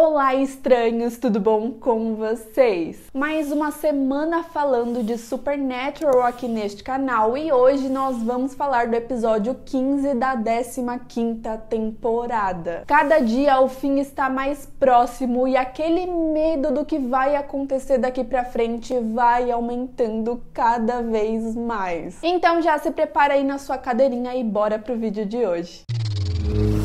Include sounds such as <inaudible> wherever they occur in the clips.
Olá, estranhos, tudo bom com vocês? Mais uma semana falando de Supernatural aqui neste canal e hoje nós vamos falar do episódio 15 da 15ª temporada. Cada dia o fim está mais próximo e aquele medo do que vai acontecer daqui para frente vai aumentando cada vez mais. Então já se prepara aí na sua cadeirinha e bora pro vídeo de hoje. Música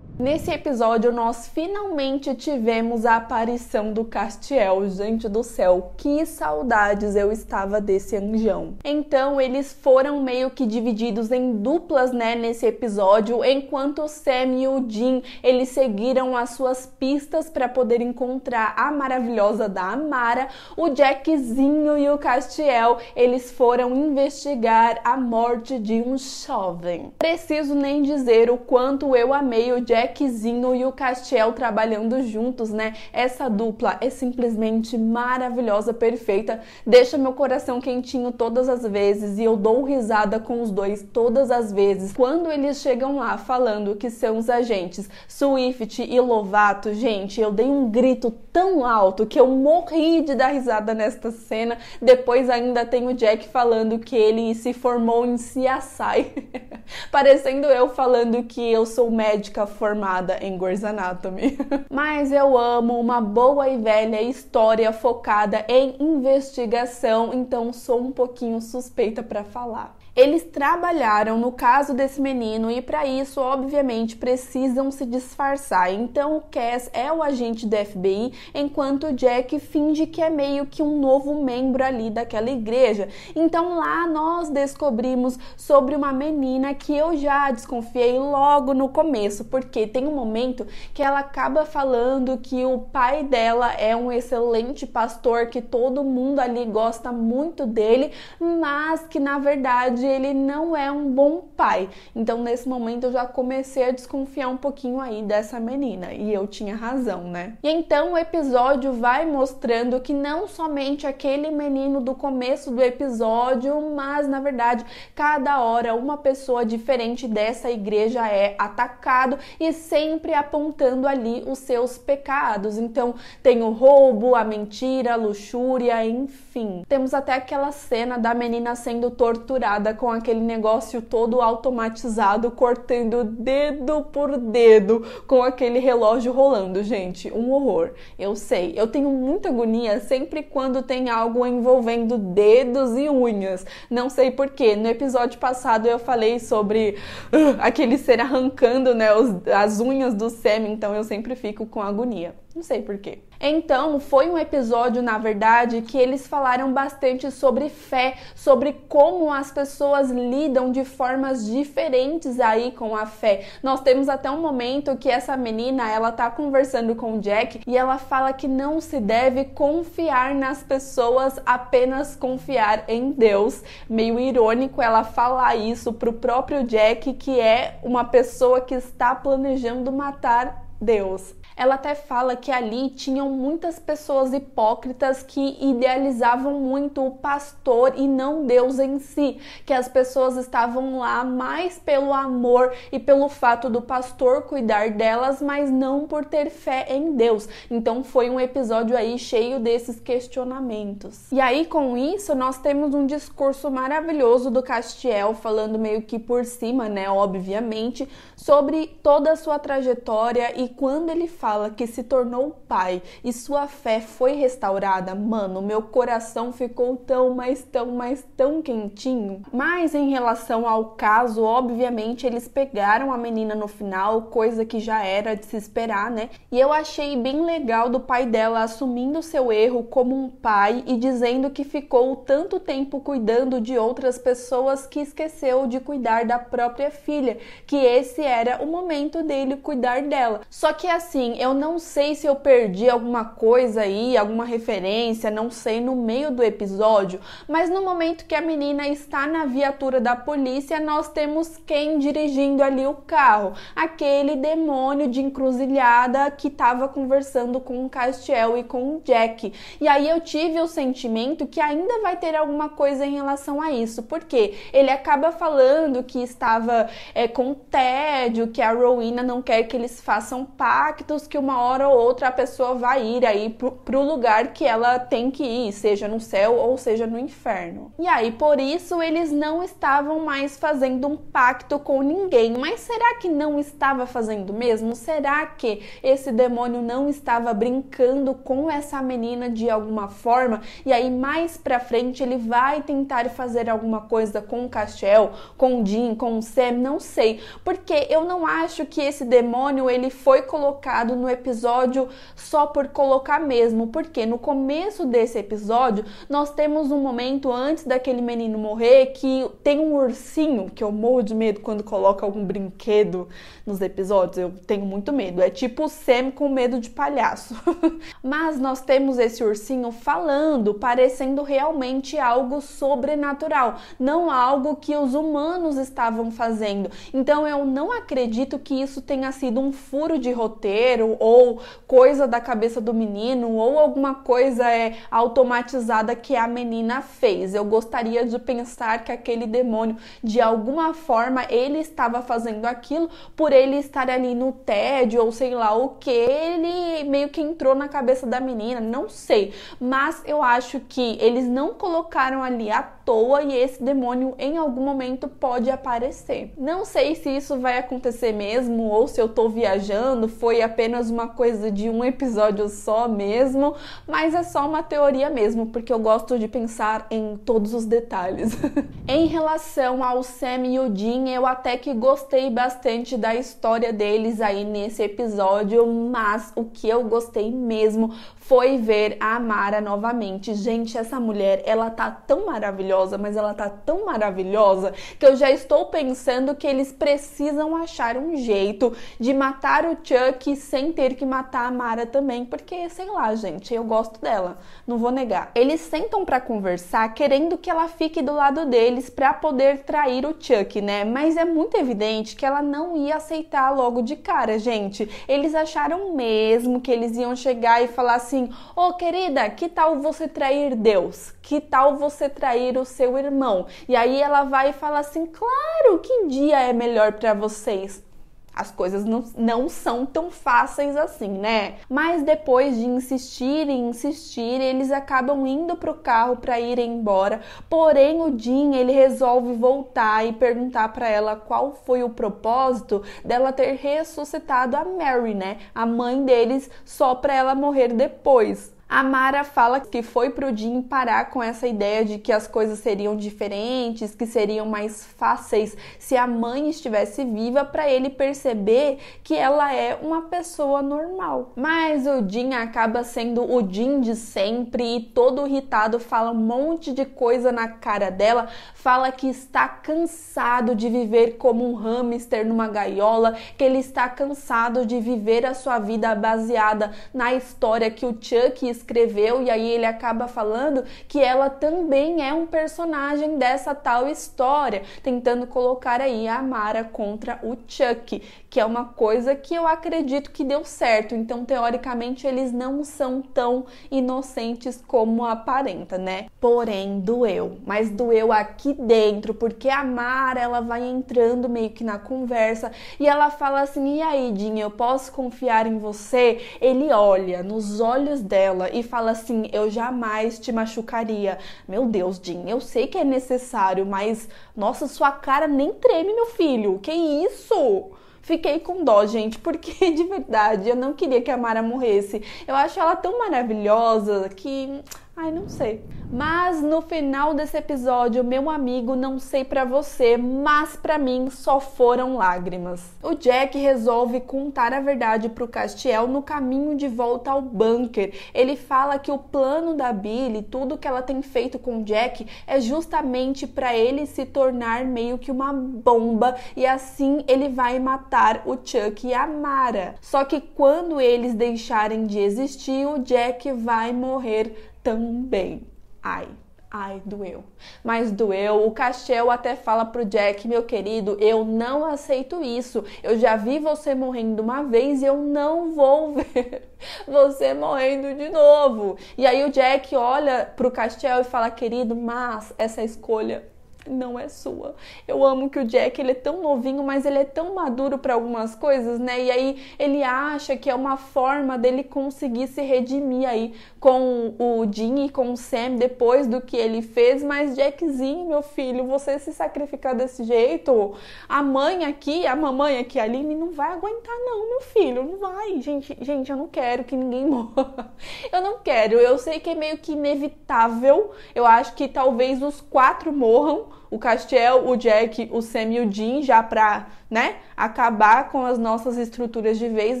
Nesse episódio, nós finalmente tivemos a aparição do Castiel. Gente do céu, que saudades eu estava desse anjão. Então, eles foram meio que divididos em duplas, né, nesse episódio, enquanto Sam e o Jean, eles seguiram as suas pistas para poder encontrar a maravilhosa da Amara. O Jackzinho e o Castiel, eles foram investigar a morte de um jovem. Preciso nem dizer o quanto eu amei o Jack Beckzinho e o Castiel trabalhando juntos, né? Essa dupla é simplesmente maravilhosa, perfeita. Deixa meu coração quentinho todas as vezes e eu dou risada com os dois todas as vezes. Quando eles chegam lá falando que são os agentes Swift e Lovato, gente, eu dei um grito tão alto que eu morri de dar risada nesta cena. Depois ainda tem o Jack falando que ele se formou em CSI, <laughs> parecendo eu falando que eu sou médica formada formada em Grey's Anatomy. <laughs> Mas eu amo uma boa e velha história focada em investigação, então sou um pouquinho suspeita para falar. Eles trabalharam no caso desse menino e para isso, obviamente, precisam se disfarçar. Então, o Cass é o agente da FBI, enquanto o Jack finge que é meio que um novo membro ali daquela igreja. Então, lá nós descobrimos sobre uma menina que eu já desconfiei logo no começo, porque tem um momento que ela acaba falando que o pai dela é um excelente pastor, que todo mundo ali gosta muito dele, mas que na verdade ele não é um bom pai. Então, nesse momento, eu já comecei a desconfiar um pouquinho aí dessa menina. E eu tinha razão, né? E então o episódio vai mostrando que não somente aquele menino do começo do episódio, mas na verdade, cada hora uma pessoa diferente dessa igreja é atacado e sempre apontando ali os seus pecados. Então, tem o roubo, a mentira, a luxúria, enfim. Temos até aquela cena da menina sendo torturada acostumada com aquele negócio todo automatizado, cortando dedo por dedo com aquele relógio rolando, gente. Um horror. Eu sei. Eu tenho muita agonia sempre quando tem algo envolvendo dedos e unhas. Não sei porquê. No episódio passado eu falei sobre uh, aquele ser arrancando né, os, as unhas do sêmen, então eu sempre fico com agonia. Não sei porquê. Então, foi um episódio, na verdade, que eles falaram bastante sobre fé, sobre como as pessoas lidam de formas diferentes aí com a fé. Nós temos até um momento que essa menina, ela tá conversando com o Jack e ela fala que não se deve confiar nas pessoas, apenas confiar em Deus. Meio irônico ela falar isso pro próprio Jack, que é uma pessoa que está planejando matar Deus. Ela até fala que ali tinham muitas pessoas hipócritas que idealizavam muito o pastor e não Deus em si, que as pessoas estavam lá mais pelo amor e pelo fato do pastor cuidar delas, mas não por ter fé em Deus. Então foi um episódio aí cheio desses questionamentos. E aí com isso nós temos um discurso maravilhoso do Castiel falando meio que por cima, né, obviamente, sobre toda a sua trajetória e quando ele fala que se tornou pai e sua fé foi restaurada, mano, meu coração ficou tão, mas tão, mas tão quentinho. Mas em relação ao caso, obviamente eles pegaram a menina no final, coisa que já era de se esperar, né? E eu achei bem legal do pai dela assumindo seu erro como um pai e dizendo que ficou tanto tempo cuidando de outras pessoas que esqueceu de cuidar da própria filha, que esse era o momento dele cuidar dela. Só que assim, eu não sei se eu perdi alguma coisa aí, alguma referência, não sei no meio do episódio, mas no momento que a menina está na viatura da polícia, nós temos quem dirigindo ali o carro, aquele demônio de encruzilhada que estava conversando com o Castiel e com o Jack. E aí eu tive o sentimento que ainda vai ter alguma coisa em relação a isso, porque ele acaba falando que estava é, com tédio, que a Rowena não quer que eles façam pactos que uma hora ou outra a pessoa vai ir aí pro, pro lugar que ela tem que ir, seja no céu ou seja no inferno. E aí por isso eles não estavam mais fazendo um pacto com ninguém. Mas será que não estava fazendo mesmo? Será que esse demônio não estava brincando com essa menina de alguma forma? E aí mais pra frente ele vai tentar fazer alguma coisa com o Castiel, com o Jim, com o Sam, não sei, porque eu não acho que esse demônio ele foi foi colocado no episódio só por colocar mesmo, porque no começo desse episódio nós temos um momento antes daquele menino morrer que tem um ursinho, que eu morro de medo quando coloca algum brinquedo nos episódios, eu tenho muito medo. É tipo o Sam com medo de palhaço. <laughs> Mas nós temos esse ursinho falando, parecendo realmente algo sobrenatural, não algo que os humanos estavam fazendo. Então eu não acredito que isso tenha sido um furo de roteiro ou coisa da cabeça do menino ou alguma coisa é automatizada que a menina fez. Eu gostaria de pensar que aquele demônio, de alguma forma, ele estava fazendo aquilo por ele estar ali no tédio ou sei lá o que, ele meio que entrou na cabeça da menina, não sei. Mas eu acho que eles não colocaram ali a toa e esse demônio em algum momento pode aparecer. Não sei se isso vai acontecer mesmo ou se eu tô viajando, foi apenas uma coisa de um episódio só mesmo, mas é só uma teoria mesmo, porque eu gosto de pensar em todos os detalhes. <laughs> em relação ao Sam e o Jean, eu até que gostei bastante da história deles aí nesse episódio, mas o que eu gostei mesmo foi ver a Mara novamente. Gente, essa mulher, ela tá tão maravilhosa maravilhosa, mas ela tá tão maravilhosa que eu já estou pensando que eles precisam achar um jeito de matar o Chuck sem ter que matar a Mara também, porque sei lá, gente, eu gosto dela, não vou negar. Eles sentam para conversar querendo que ela fique do lado deles para poder trair o Chuck, né? Mas é muito evidente que ela não ia aceitar logo de cara, gente. Eles acharam mesmo que eles iam chegar e falar assim: "Ô, oh, querida, que tal você trair Deus? Que tal você trair os seu irmão. E aí ela vai e fala assim: claro, que dia é melhor para vocês? As coisas não, não são tão fáceis assim, né? Mas depois de insistir e insistir, eles acabam indo pro carro para ir embora. Porém, o Jim, ele resolve voltar e perguntar para ela qual foi o propósito dela ter ressuscitado a Mary, né? A mãe deles, só para ela morrer depois. A Mara fala que foi pro Jim parar com essa ideia de que as coisas seriam diferentes, que seriam mais fáceis se a mãe estivesse viva para ele perceber que ela é uma pessoa normal. Mas o Jim acaba sendo o Jim de sempre e todo irritado fala um monte de coisa na cara dela, fala que está cansado de viver como um hamster numa gaiola, que ele está cansado de viver a sua vida baseada na história que o Chuck escreveu, e aí ele acaba falando que ela também é um personagem dessa tal história, tentando colocar aí a Mara contra o Chuck, que é uma coisa que eu acredito que deu certo. Então, teoricamente, eles não são tão inocentes como aparenta, né? Porém, doeu. Mas doeu aqui dentro, porque a Mara, ela vai entrando meio que na conversa e ela fala assim: "E aí, Dinha, eu posso confiar em você?" Ele olha nos olhos dela e fala assim: Eu jamais te machucaria. Meu Deus, Jim, eu sei que é necessário, mas nossa, sua cara nem treme, meu filho. Que isso? Fiquei com dó, gente, porque <laughs> de verdade eu não queria que a Mara morresse. Eu acho ela tão maravilhosa que. Ai, não sei. Mas no final desse episódio, meu amigo, não sei para você, mas para mim só foram lágrimas. O Jack resolve contar a verdade pro Castiel no caminho de volta ao bunker. Ele fala que o plano da Billy, tudo que ela tem feito com o Jack, é justamente para ele se tornar meio que uma bomba e assim ele vai matar o Chuck e a Mara. Só que quando eles deixarem de existir, o Jack vai morrer também ai, ai, doeu. Mas doeu. O Cachel até fala pro Jack, meu querido, eu não aceito isso. Eu já vi você morrendo uma vez e eu não vou <laughs> ver você morrendo de novo. E aí o Jack olha pro Cachel e fala, querido, mas essa escolha não é sua. Eu amo que o Jack ele é tão novinho, mas ele é tão maduro para algumas coisas, né? E aí ele acha que é uma forma dele conseguir se redimir aí com o Jim e com o Sam depois do que ele fez, mas Jackzinho, meu filho, você se sacrificar desse jeito, a mãe aqui, a mamãe aqui, a Aline, não vai aguentar não, meu filho, não vai. Gente, gente, eu não quero que ninguém <laughs> morra. Eu não quero. Eu sei que é meio que inevitável. Eu acho que talvez os quatro morram, o Castiel, o Jack, o Sam e o Jean já pra né, acabar com as nossas estruturas de vez,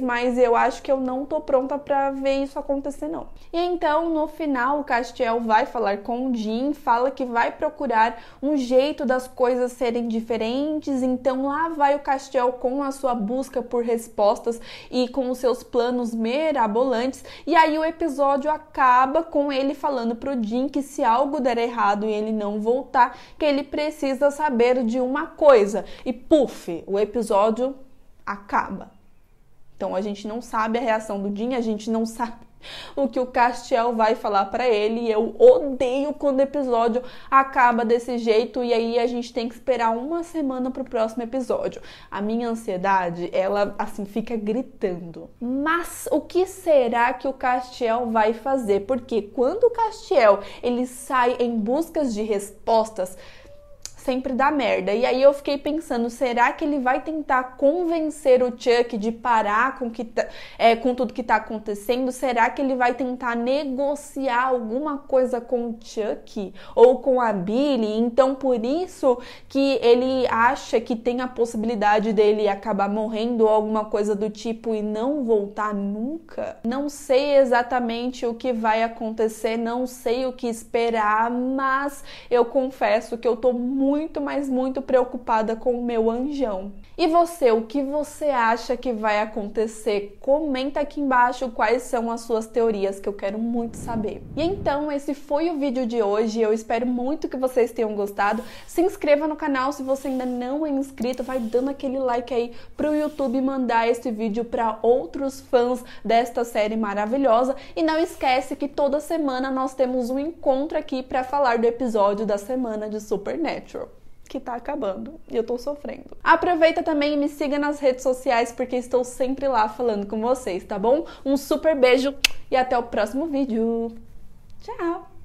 mas eu acho que eu não tô pronta para ver isso acontecer não. E então, no final, o Castiel vai falar com o Jim, fala que vai procurar um jeito das coisas serem diferentes, então lá vai o Castiel com a sua busca por respostas e com os seus planos mirabolantes, e aí o episódio acaba com ele falando pro Jim que se algo der errado e ele não voltar, que ele precisa saber de uma coisa. E puf, o episódio acaba. Então a gente não sabe a reação do Din, a gente não <laughs> sabe o que o Castiel vai falar para ele. E eu odeio quando o episódio acaba desse jeito e aí a gente tem que esperar uma semana pro próximo episódio. A minha ansiedade, ela assim fica gritando. Mas o que será que o Castiel vai fazer? Porque quando o Castiel ele sai em buscas de respostas, sempre dá merda. E aí eu fiquei pensando, será que ele vai tentar convencer o Chuck de parar com, que tá, é, com tudo que tá acontecendo? Será que ele vai tentar negociar alguma coisa com o Chuck ou com a Billy? Então por isso que ele acha que tem a possibilidade dele acabar morrendo ou alguma coisa do tipo e não voltar nunca? Não sei exatamente o que vai acontecer, não sei o que esperar, mas eu confesso que eu tô muito muito, mas muito preocupada com o meu anjão. E você, o que você acha que vai acontecer? Comenta aqui embaixo quais são as suas teorias que eu quero muito saber. E então, esse foi o vídeo de hoje. Eu espero muito que vocês tenham gostado. Se inscreva no canal se você ainda não é inscrito, vai dando aquele like aí pro YouTube mandar esse vídeo para outros fãs desta série maravilhosa e não esquece que toda semana nós temos um encontro aqui para falar do episódio da semana de Supernatural que tá acabando e eu tô sofrendo. Aproveita também e me siga nas redes sociais porque estou sempre lá falando com vocês, tá bom? Um super beijo e até o próximo vídeo. Tchau!